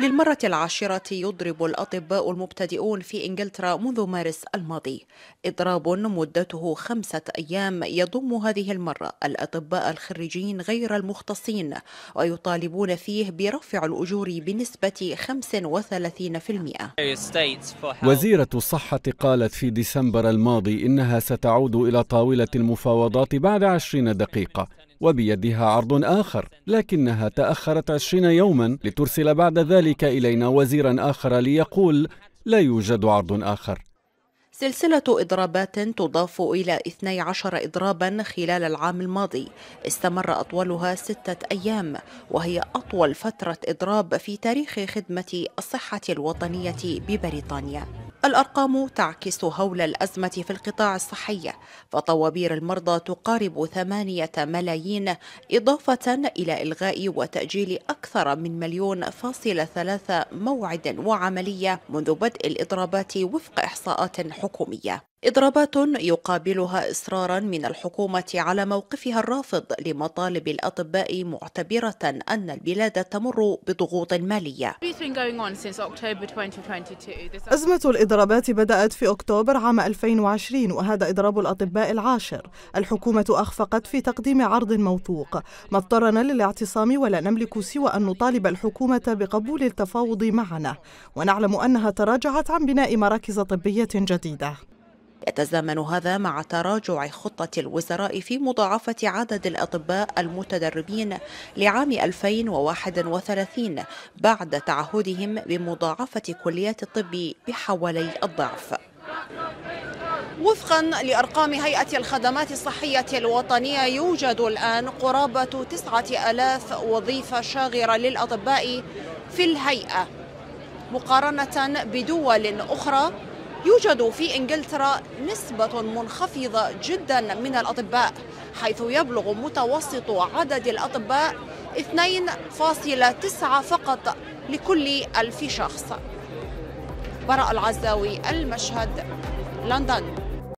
للمرة العاشرة يضرب الأطباء المبتدئون في إنجلترا منذ مارس الماضي إضراب مدته خمسة أيام يضم هذه المرة الأطباء الخريجين غير المختصين ويطالبون فيه برفع الأجور بنسبة 35% وزيرة الصحة قالت في ديسمبر الماضي إنها ستعود إلى طاولة المفاوضات بعد عشرين دقيقة وبيدها عرض آخر لكنها تأخرت عشرين يوما لترسل بعد ذلك إلينا وزيرا آخر ليقول لا يوجد عرض آخر سلسلة إضرابات تضاف إلى 12 إضرابا خلال العام الماضي استمر أطولها ستة أيام وهي أطول فترة إضراب في تاريخ خدمة الصحة الوطنية ببريطانيا الأرقام تعكس هول الأزمة في القطاع الصحي فطوابير المرضى تقارب ثمانية ملايين إضافة إلى إلغاء وتأجيل أكثر من مليون فاصل ثلاثة موعد وعملية منذ بدء الإضرابات وفق إحصاءات حكومية إضرابات يقابلها إصرارا من الحكومة على موقفها الرافض لمطالب الأطباء معتبرة أن البلاد تمر بضغوط مالية أزمة الإضرابات بدأت في أكتوبر عام 2020 وهذا إضراب الأطباء العاشر الحكومة أخفقت في تقديم عرض موثوق ما اضطرنا للاعتصام ولا نملك سوى أن نطالب الحكومة بقبول التفاوض معنا ونعلم أنها تراجعت عن بناء مراكز طبية جديدة يتزامن هذا مع تراجع خطة الوزراء في مضاعفة عدد الأطباء المتدربين لعام 2031 بعد تعهدهم بمضاعفة كليات الطب بحوالي الضعف وفقا لأرقام هيئة الخدمات الصحية الوطنية يوجد الآن قرابة 9000 وظيفة شاغرة للأطباء في الهيئة مقارنة بدول أخرى يوجد في إنجلترا نسبة منخفضة جدا من الأطباء حيث يبلغ متوسط عدد الأطباء 2.9 فقط لكل ألف شخص براء العزاوي المشهد لندن